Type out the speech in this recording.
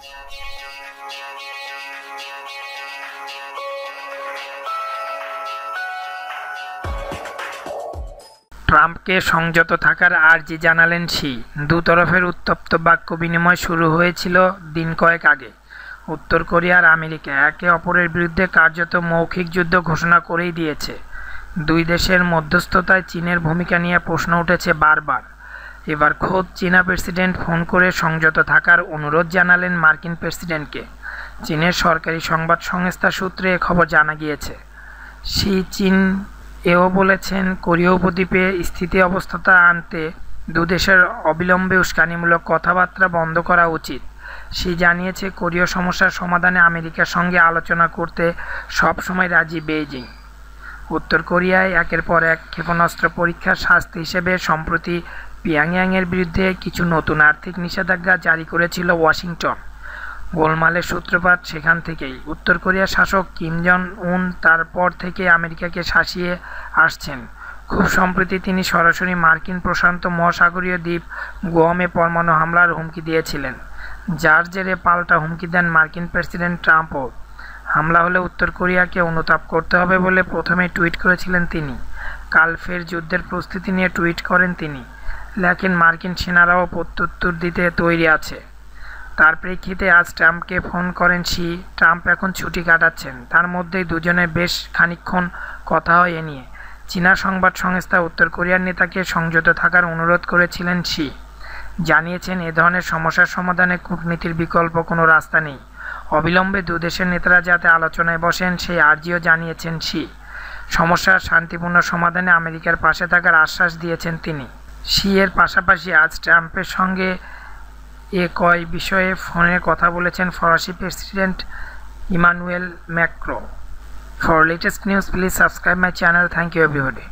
ট্রাম্পকে সংযত থাকার আর্জি জানালেন শি দুতরফের উত্তপ্ত বাক্য বিনিময় শুরু হয়েছিল দিন কয়েক আগে উত্তর কোরিয়া আর আমেরিকা একে অপরের বিরুদ্ধে কার্যত মৌখিক যুদ্ধ ঘোষণা করেই দিয়েছে দুই দেশের মধ্যস্থতায় চীনের ভূমিকা নিয়ে প্রশ্ন উঠেছে বারবার এবার খোদ চীনা প্রেসিডেন্ট ফোন করে সংযত থাকার অনুরোধ জানালেন মার্কিন প্রেসিডেন্টকে চীনের সরকারি সংবাদ সংস্থা সূত্রে খবর জানা গিয়েছে শি চীন এও বলেছেন কোরীয় উপদ্বীপে স্থিতি অবস্থা আনতে দুদেশের অবিলম্বে উস্কানিমূলক কথাবার্তা বন্ধ করা উচিত সে জানিয়েছে কোরীয় সমস্যার সমাধানে আমেরিকার সঙ্গে আলোচনা করতে সবসময় রাজি বেইজিং উত্তর কোরিয়ায় একের পর এক ক্ষেপণাস্ত্র পরীক্ষার শাস্তি হিসেবে সম্প্রতি পিয়াংয়াংয়ের বিরুদ্ধে কিছু নতুন আর্থিক নিষেধাজ্ঞা জারি করেছিল ওয়াশিংটন গোলমালের সূত্রপাত সেখান থেকেই উত্তর কোরিয়ার শাসক কিম জন উন তারপর থেকে আমেরিকাকে শাসিয়ে আসছেন খুব সম্প্রতি তিনি সরাসরি মার্কিন প্রশান্ত মহাসাগরীয় দ্বীপ গোয়ামে পরমাণু হামলার হুমকি দিয়েছিলেন যার জেরে পাল্টা হুমকি দেন মার্কিন প্রেসিডেন্ট ট্রাম্পও হামলা হলে উত্তর কোরিয়াকে অনুতাপ করতে হবে বলে প্রথমে টুইট করেছিলেন তিনি কালফের যুদ্ধের প্রস্তুতি নিয়ে টুইট করেন তিনি লেকিন মার্কিন সেনারাও প্রত্যুত্তর দিতে তৈরি আছে তার প্রেক্ষিতে আজ ট্রাম্পকে ফোন করেন শি ট্রাম্প এখন ছুটি কাটাচ্ছেন তার মধ্যেই দুজনে বেশ খানিক্ষণ কথা হয় এ নিয়ে চীনা সংবাদ সংস্থা উত্তর কোরিয়ার নেতাকে সংযত থাকার অনুরোধ করেছিলেন শি জানিয়েছেন এ ধরনের সমস্যার সমাধানে কূটনীতির বিকল্প কোনো রাস্তা নেই অবিলম্বে দুদেশের নেতারা যাতে আলোচনায় বসেন সেই আর্জিও জানিয়েছেন শি সমস্যার শান্তিপূর্ণ সমাধানে আমেরিকার পাশে থাকার আশ্বাস দিয়েছেন তিনি সি এর পাশাপাশি আজ ট্রাম্পের সঙ্গে এ কয় বিষয়ে ফোনে কথা বলেছেন ফরাসি president Emmanuel Macron for latest news please subscribe my channel thank you everybody